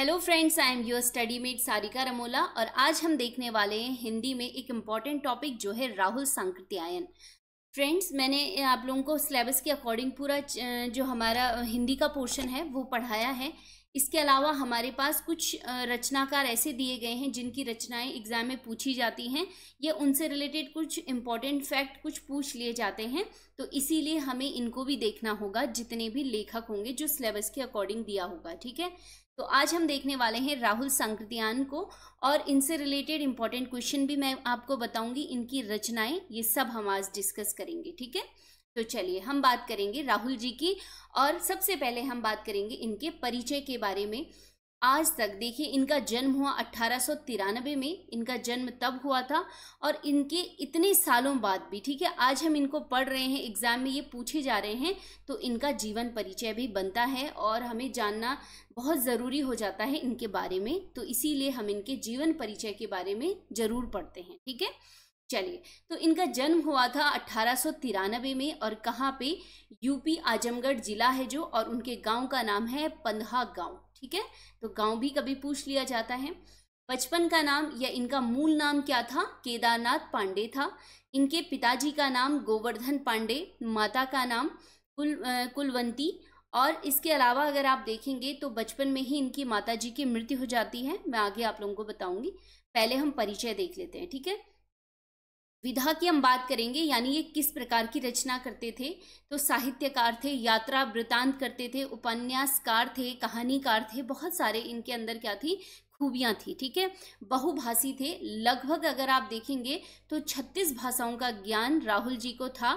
Hello friends I am your study mate Sarika Ramola और आज हम देखने वाले हैं हिंदी में एक इम्पॉर्टेंट टॉपिक जो है राहुल सांकृत्यायन फ्रेंड्स मैंने आप लोगों को सिलेबस के अकॉर्डिंग पूरा जो हमारा हिंदी का पोर्शन है वो पढ़ाया है इसके अलावा हमारे पास कुछ रचनाकार ऐसे दिए गए हैं जिनकी रचनाएं एग्ज़ाम में पूछी जाती हैं या उनसे रिलेटेड कुछ इम्पॉर्टेंट फैक्ट कुछ पूछ लिए जाते हैं तो इसीलिए हमें इनको भी देखना होगा जितने भी लेखक होंगे जो सिलेबस के अकॉर्डिंग दिया होगा ठीक है तो आज हम देखने वाले हैं राहुल सांकृत्यान को और इनसे रिलेटेड इंपॉर्टेंट क्वेश्चन भी मैं आपको बताऊंगी इनकी रचनाएं ये सब हम आज डिस्कस करेंगे ठीक है तो चलिए हम बात करेंगे राहुल जी की और सबसे पहले हम बात करेंगे इनके परिचय के बारे में आज तक देखिए इनका जन्म हुआ अट्ठारह में इनका जन्म तब हुआ था और इनके इतने सालों बाद भी ठीक है आज हम इनको पढ़ रहे हैं एग्जाम में ये पूछे जा रहे हैं तो इनका जीवन परिचय भी बनता है और हमें जानना बहुत ज़रूरी हो जाता है इनके बारे में तो इसीलिए हम इनके जीवन परिचय के बारे में ज़रूर पढ़ते हैं ठीक है चलिए तो इनका जन्म हुआ था अट्ठारह में और कहाँ पे यूपी आजमगढ़ जिला है जो और उनके गांव का नाम है पंदहा गांव ठीक है तो गांव भी कभी पूछ लिया जाता है बचपन का नाम या इनका मूल नाम क्या था केदारनाथ पांडे था इनके पिताजी का नाम गोवर्धन पांडे माता का नाम कुल कुलवंती और इसके अलावा अगर आप देखेंगे तो बचपन में ही इनकी माता की मृत्यु हो जाती है मैं आगे आप लोगों को बताऊंगी पहले हम परिचय देख लेते हैं ठीक है विधा की हम बात करेंगे यानी ये किस प्रकार की रचना करते थे तो साहित्यकार थे यात्रा वृतांत करते थे उपन्यासकार थे कहानीकार थे बहुत सारे इनके अंदर क्या थी खूबियाँ थी ठीक है बहुभाषी थे लगभग अगर आप देखेंगे तो 36 भाषाओं का ज्ञान राहुल जी को था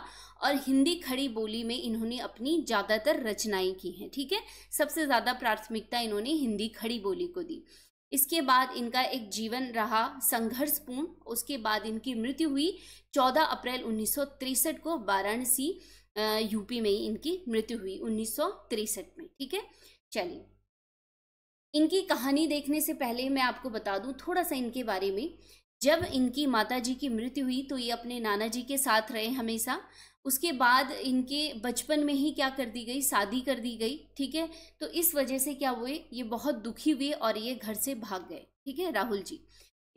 और हिंदी खड़ी बोली में इन्होंने अपनी ज़्यादातर रचनाएं की हैं ठीक है थीके? सबसे ज़्यादा प्राथमिकता इन्होंने हिंदी खड़ी बोली को दी इसके बाद इनका एक जीवन रहा संघर्षपूर्ण उसके बाद इनकी मृत्यु हुई 14 अप्रैल उन्नीस को वाराणसी यूपी में ही इनकी मृत्यु हुई उन्नीस में ठीक है चलिए इनकी कहानी देखने से पहले मैं आपको बता दूं थोड़ा सा इनके बारे में जब इनकी माता जी की मृत्यु हुई तो ये अपने नाना जी के साथ रहे हमेशा उसके बाद इनके बचपन में ही क्या कर दी गई शादी कर दी गई ठीक है तो इस वजह से क्या हुए ये बहुत दुखी हुए और ये घर से भाग गए ठीक है राहुल जी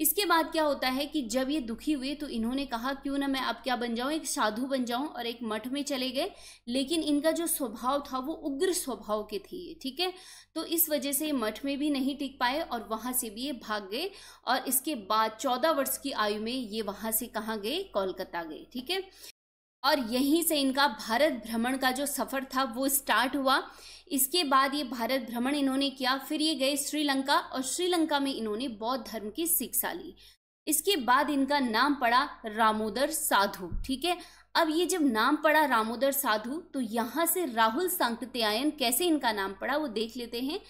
इसके बाद क्या होता है कि जब ये दुखी हुए तो इन्होंने कहा क्यों ना मैं अब क्या बन जाऊँ एक साधु बन जाऊँ और एक मठ में चले गए लेकिन इनका जो स्वभाव था वो उग्र स्वभाव के थे ये ठीक है तो इस वजह से ये मठ में भी नहीं टिक पाए और वहाँ से भी ये भाग गए और इसके बाद चौदह वर्ष की आयु में ये वहाँ से कहाँ गए कोलकाता गए ठीक है और यहीं से इनका भारत भ्रमण का जो सफ़र था वो स्टार्ट हुआ इसके बाद ये भारत भ्रमण इन्होंने किया फिर ये गए श्रीलंका और श्रीलंका में इन्होंने बौद्ध धर्म की शिक्षा ली इसके बाद इनका नाम पड़ा रामोदर साधु ठीक है अब ये जब नाम पड़ा रामोदर साधु तो यहाँ से राहुल सांकत्यायन कैसे इनका नाम पड़ा वो देख लेते हैं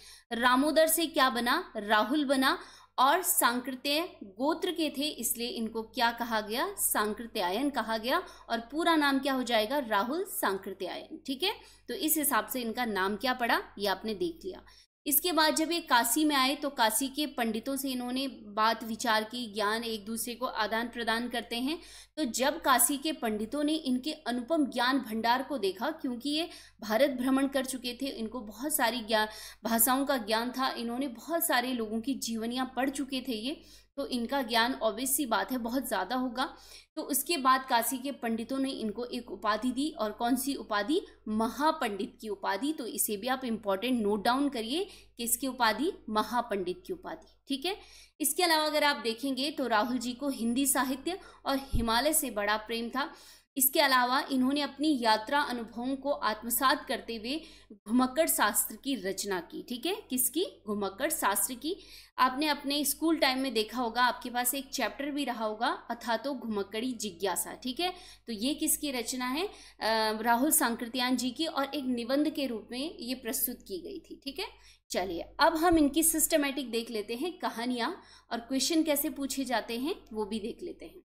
रामोदर से क्या बना राहुल बना और सांकृत्य गोत्र के थे इसलिए इनको क्या कहा गया सांकृत्यायन कहा गया और पूरा नाम क्या हो जाएगा राहुल सांकृत्यायन ठीक है तो इस हिसाब से इनका नाम क्या पड़ा ये आपने देख लिया इसके बाद जब ये काशी में आए तो काशी के पंडितों से इन्होंने बात विचार की ज्ञान एक दूसरे को आदान प्रदान करते हैं तो जब काशी के पंडितों ने इनके अनुपम ज्ञान भंडार को देखा क्योंकि ये भारत भ्रमण कर चुके थे इनको बहुत सारी ज्ञान भाषाओं का ज्ञान था इन्होंने बहुत सारे लोगों की जीवनियाँ पढ़ चुके थे ये तो इनका ज्ञान ऑब्वियस सी बात है बहुत ज़्यादा होगा तो उसके बाद काशी के पंडितों ने इनको एक उपाधि दी और कौन सी उपाधि महापंडित की उपाधि तो इसे भी आप इम्पॉर्टेंट नोट डाउन करिए किसकी उपाधि महापंडित की उपाधि ठीक है इसके अलावा अगर आप देखेंगे तो राहुल जी को हिंदी साहित्य और हिमालय से बड़ा प्रेम था इसके अलावा इन्होंने अपनी यात्रा अनुभवों को आत्मसात करते हुए घुमक्कड़ शास्त्र की रचना की ठीक है किसकी घुमक्कड़ शास्त्र की आपने अपने स्कूल टाइम में देखा होगा आपके पास एक चैप्टर भी रहा होगा अथा तो घुमक्कड़ी जिज्ञासा ठीक है तो ये किसकी रचना है राहुल सांकृत्यान जी की और एक निबंध के रूप में ये प्रस्तुत की गई थी ठीक है चलिए अब हम इनकी सिस्टमेटिक देख लेते हैं कहानियाँ और क्वेश्चन कैसे पूछे जाते हैं वो भी देख लेते हैं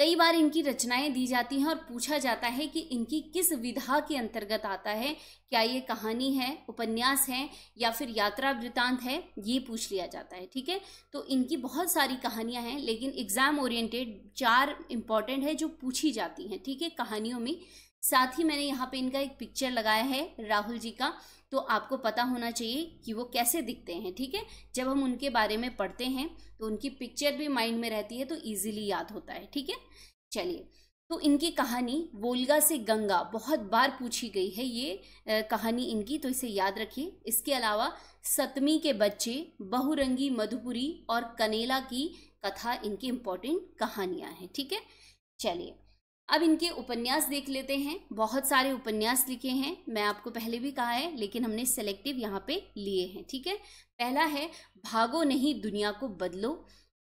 कई बार इनकी रचनाएं दी जाती हैं और पूछा जाता है कि इनकी किस विधा के अंतर्गत आता है क्या ये कहानी है उपन्यास है या फिर यात्रा वृतांत है ये पूछ लिया जाता है ठीक है तो इनकी बहुत सारी कहानियां हैं लेकिन एग्जाम ओरिएंटेड चार इम्पॉर्टेंट है जो पूछी जाती हैं ठीक है थीके? कहानियों में साथ ही मैंने यहाँ पे इनका एक पिक्चर लगाया है राहुल जी का तो आपको पता होना चाहिए कि वो कैसे दिखते हैं ठीक है जब हम उनके बारे में पढ़ते हैं तो उनकी पिक्चर भी माइंड में रहती है तो ईजिली याद होता है ठीक है चलिए तो इनकी कहानी वोल्गा से गंगा बहुत बार पूछी गई है ये कहानी इनकी तो इसे याद रखिए इसके अलावा सतमी के बच्चे बहुरंगी मधुपुरी और कनेला की कथा इनकी इम्पोर्टेंट कहानियाँ हैं ठीक है चलिए अब इनके उपन्यास देख लेते हैं बहुत सारे उपन्यास लिखे हैं मैं आपको पहले भी कहा है लेकिन हमने सेलेक्टिव यहाँ पे लिए हैं ठीक है पहला है भागो नहीं दुनिया को बदलो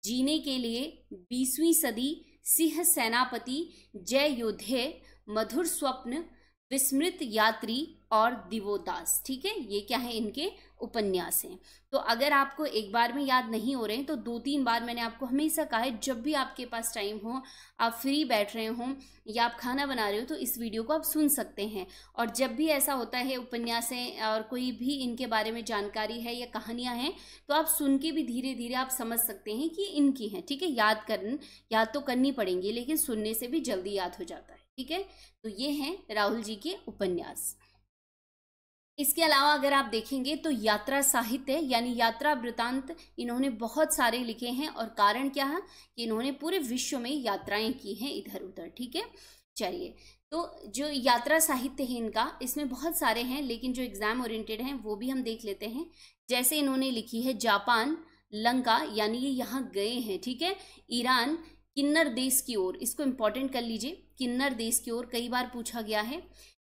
जीने के लिए बीसवीं सदी सिंह सेनापति जय योद्धे मधुर स्वप्न विस्मृत यात्री और दिवोदास ठीक है ये क्या है इनके उपन्यास हैं तो अगर आपको एक बार में याद नहीं हो रहे हैं तो दो तीन बार मैंने आपको हमेशा कहा है जब भी आपके पास टाइम हो आप फ्री बैठ रहे हों या आप खाना बना रहे हो तो इस वीडियो को आप सुन सकते हैं और जब भी ऐसा होता है उपन्यासें और कोई भी इनके बारे में जानकारी है या कहानियाँ हैं तो आप सुन के भी धीरे धीरे आप समझ सकते हैं कि इनकी हैं ठीक है याद कर याद तो करनी पड़ेंगी लेकिन सुनने से भी जल्दी याद हो जाता है ठीक है तो ये हैं राहुल जी के उपन्यास इसके अलावा अगर आप देखेंगे तो यात्रा साहित्य यानी यात्रा वृतांत इन्होंने बहुत सारे लिखे हैं और कारण क्या है कि इन्होंने पूरे विश्व में यात्राएं की हैं इधर उधर ठीक है चलिए तो जो यात्रा साहित्य है इनका इसमें बहुत सारे हैं लेकिन जो एग्ज़ाम ओरिएंटेड हैं वो भी हम देख लेते हैं जैसे इन्होंने लिखी है जापान लंका यानी ये यहाँ गए हैं ठीक है ईरान किन्नर देश की ओर इसको इम्पोर्टेंट कर लीजिए किन्नर देश की ओर कई बार पूछा गया है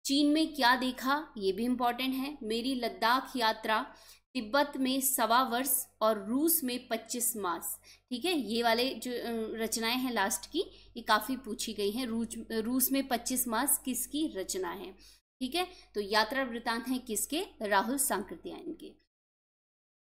चीन में क्या देखा ये भी इम्पोर्टेंट है मेरी लद्दाख यात्रा तिब्बत में सवा वर्ष और रूस में पच्चीस मास ठीक है ये वाले जो रचनाएं हैं लास्ट की ये काफ़ी पूछी गई हैं रूस रूस में पच्चीस मास किसकी रचना है ठीक है तो यात्रा वृतांत हैं किसके राहुल सांकृत्यायन के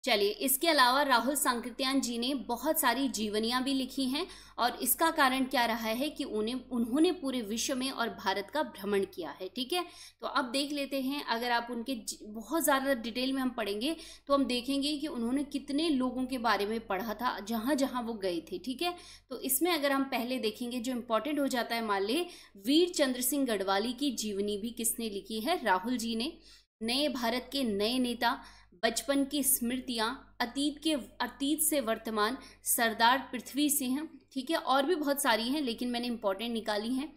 चलिए इसके अलावा राहुल सांकृत्यान जी ने बहुत सारी जीवनियां भी लिखी हैं और इसका कारण क्या रहा है कि उन्हें उन्होंने पूरे विश्व में और भारत का भ्रमण किया है ठीक है तो अब देख लेते हैं अगर आप उनके बहुत ज़्यादा डिटेल में हम पढ़ेंगे तो हम देखेंगे कि उन्होंने कितने लोगों के बारे में पढ़ा था जहाँ जहाँ वो गए थे ठीक है तो इसमें अगर हम पहले देखेंगे जो इम्पोर्टेंट हो जाता है मान ली वीर चंद्र सिंह गढ़वाली की जीवनी भी किसने लिखी है राहुल जी ने नए भारत के नए नेता बचपन की स्मृतियाँ अतीत के अतीत से वर्तमान सरदार पृथ्वी से हैं ठीक है और भी बहुत सारी हैं लेकिन मैंने इंपॉर्टेंट निकाली हैं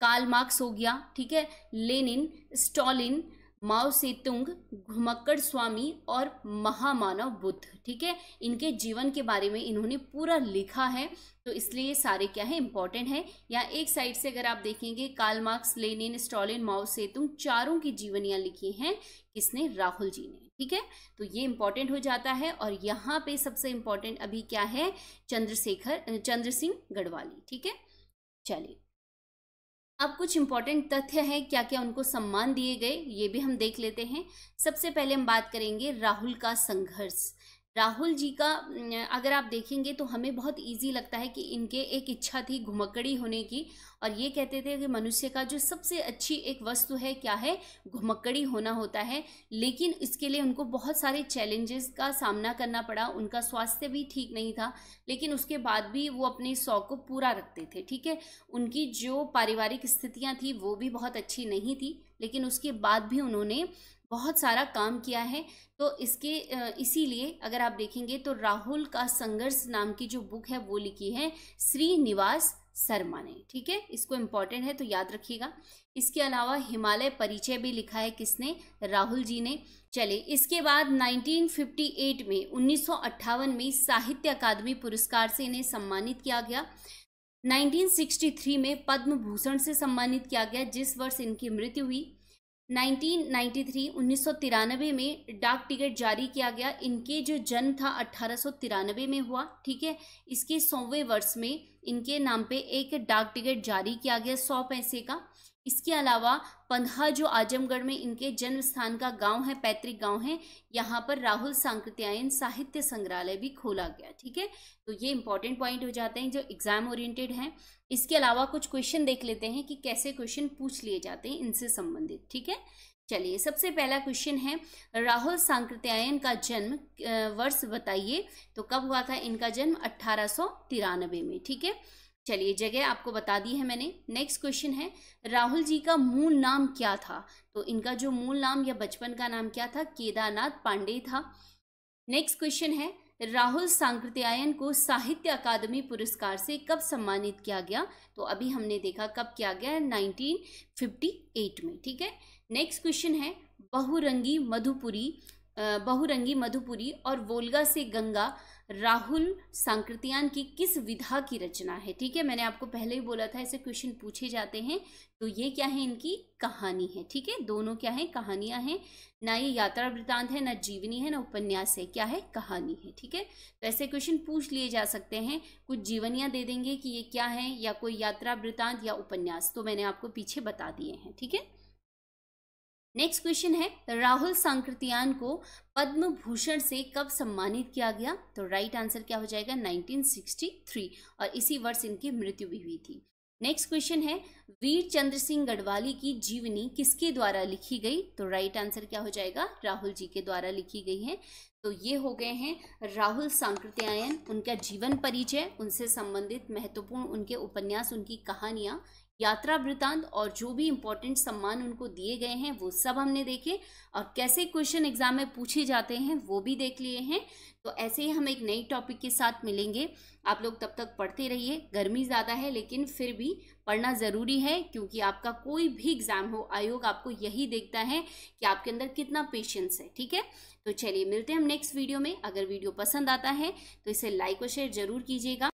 काल मार्क्स हो गया ठीक है लेनिन स्टॉलिन माओ सेतुंग घुमक्कड़ स्वामी और महामानव बुद्ध ठीक है इनके जीवन के बारे में इन्होंने पूरा लिखा है तो इसलिए ये सारे क्या है इंपॉर्टेंट है या एक साइड से अगर आप देखेंगे Karl Marx Lenin Stalin Mao Tsetung चारों की जीवनियाँ लिखी हैं किसने राहुल जी ने ठीक है तो ये इंपॉर्टेंट हो जाता है और यहाँ पे सबसे इंपॉर्टेंट अभी क्या है चंद्रशेखर चंद्र सिंह गढ़वाली ठीक है चलिए अब कुछ इंपॉर्टेंट तथ्य हैं क्या क्या उनको सम्मान दिए गए ये भी हम देख लेते हैं सबसे पहले हम बात करेंगे राहुल का संघर्ष राहुल जी का अगर आप देखेंगे तो हमें बहुत इजी लगता है कि इनके एक इच्छा थी घुमक्कड़ी होने की और ये कहते थे कि मनुष्य का जो सबसे अच्छी एक वस्तु है क्या है घुमक्कड़ी होना होता है लेकिन इसके लिए उनको बहुत सारे चैलेंजेस का सामना करना पड़ा उनका स्वास्थ्य भी ठीक नहीं था लेकिन उसके बाद भी वो अपने शौक को पूरा रखते थे ठीक है उनकी जो पारिवारिक स्थितियाँ थी वो भी बहुत अच्छी नहीं थी लेकिन उसके बाद भी उन्होंने बहुत सारा काम किया है तो इसके इसीलिए अगर आप देखेंगे तो राहुल का संघर्ष नाम की जो बुक है वो लिखी है श्रीनिवास शर्मा ने ठीक है इसको इम्पॉर्टेंट है तो याद रखिएगा इसके अलावा हिमालय परिचय भी लिखा है किसने राहुल जी ने चले इसके बाद 1958 में उन्नीस में साहित्य अकादमी पुरस्कार से इन्हें सम्मानित किया गया 1963 में पद्म भूषण से सम्मानित किया गया जिस वर्ष इनकी मृत्यु हुई 1993 1993 में डाक टिकट जारी किया गया इनके जो जन्म था अट्ठारह में हुआ ठीक है इसके सौवें वर्ष में इनके नाम पे एक डाक टिकट जारी किया गया सौ पैसे का इसके अलावा पंधा जो आजमगढ़ में इनके जन्म स्थान का गांव है पैतृक गांव है यहाँ पर राहुल सांकृत्यायन साहित्य संग्रहालय भी खोला गया ठीक है तो ये इंपॉर्टेंट पॉइंट हो जाते हैं जो एग्जाम ओरिएंटेड हैं इसके अलावा कुछ क्वेश्चन देख लेते हैं कि कैसे क्वेश्चन पूछ लिए जाते हैं इनसे संबंधित ठीक है चलिए सबसे पहला क्वेश्चन है राहुल सांकृत्यायन का जन्म वर्ष बताइए तो कब हुआ था इनका जन्म अट्ठारह में ठीक है चलिए जगह आपको बता दी है मैंने नेक्स्ट क्वेश्चन है राहुल जी का मूल नाम क्या था तो इनका जो मूल नाम या बचपन का नाम क्या था केदारनाथ पांडे था नेक्स्ट क्वेश्चन है राहुल सांकृत्यायन को साहित्य अकादमी पुरस्कार से कब सम्मानित किया गया तो अभी हमने देखा कब किया गया नाइनटीन में ठीक है नेक्स्ट क्वेश्चन है बहुरंगी मधुपुरी बहुरंगी मधुपुरी और वोल्गा से गंगा राहुल सांकृत्यान की किस विधा की रचना है ठीक है मैंने आपको पहले ही बोला था ऐसे क्वेश्चन पूछे जाते हैं तो ये क्या है इनकी कहानी है ठीक है दोनों क्या है कहानियां हैं ना ये यात्रा वृत्तांत है ना जीवनी है ना उपन्यास है क्या है कहानी है ठीक है तो ऐसे क्वेश्चन पूछ लिए जा सकते हैं कुछ जीवनियां दे देंगे कि ये क्या है या कोई यात्रा वृतांत या उपन्यास तो मैंने आपको पीछे बता दिए हैं ठीक है थीके? नेक्स्ट क्वेश्चन है राहुल सांकृतियान को पद्म भूषण से कब सम्मानित किया गया तो राइट आंसर क्या हो जाएगा 1963 और इसी वर्ष इनकी मृत्यु भी हुई थी नेक्स्ट क्वेश्चन है वीर चंद्र सिंह गढ़वाली की जीवनी किसके द्वारा लिखी गई तो राइट आंसर क्या हो जाएगा राहुल जी के द्वारा लिखी गई है तो ये हो गए हैं राहुल सांकृत्यायन उनका जीवन परिचय उनसे संबंधित महत्वपूर्ण उनके उपन्यास उनकी कहानियाँ यात्रा वृतांत और जो भी इम्पोर्टेंट सम्मान उनको दिए गए हैं वो सब हमने देखे और कैसे क्वेश्चन एग्जाम में पूछे जाते हैं वो भी देख लिए हैं तो ऐसे ही हम एक नई टॉपिक के साथ मिलेंगे आप लोग तब तक पढ़ते रहिए गर्मी ज़्यादा है लेकिन फिर भी पढ़ना ज़रूरी है क्योंकि आपका कोई भी एग्ज़ाम हो आयोग आपको यही देखता है कि आपके अंदर कितना पेशेंस है ठीक है तो चलिए मिलते हैं हम नेक्स्ट वीडियो में अगर वीडियो पसंद आता है तो इसे लाइक और शेयर ज़रूर कीजिएगा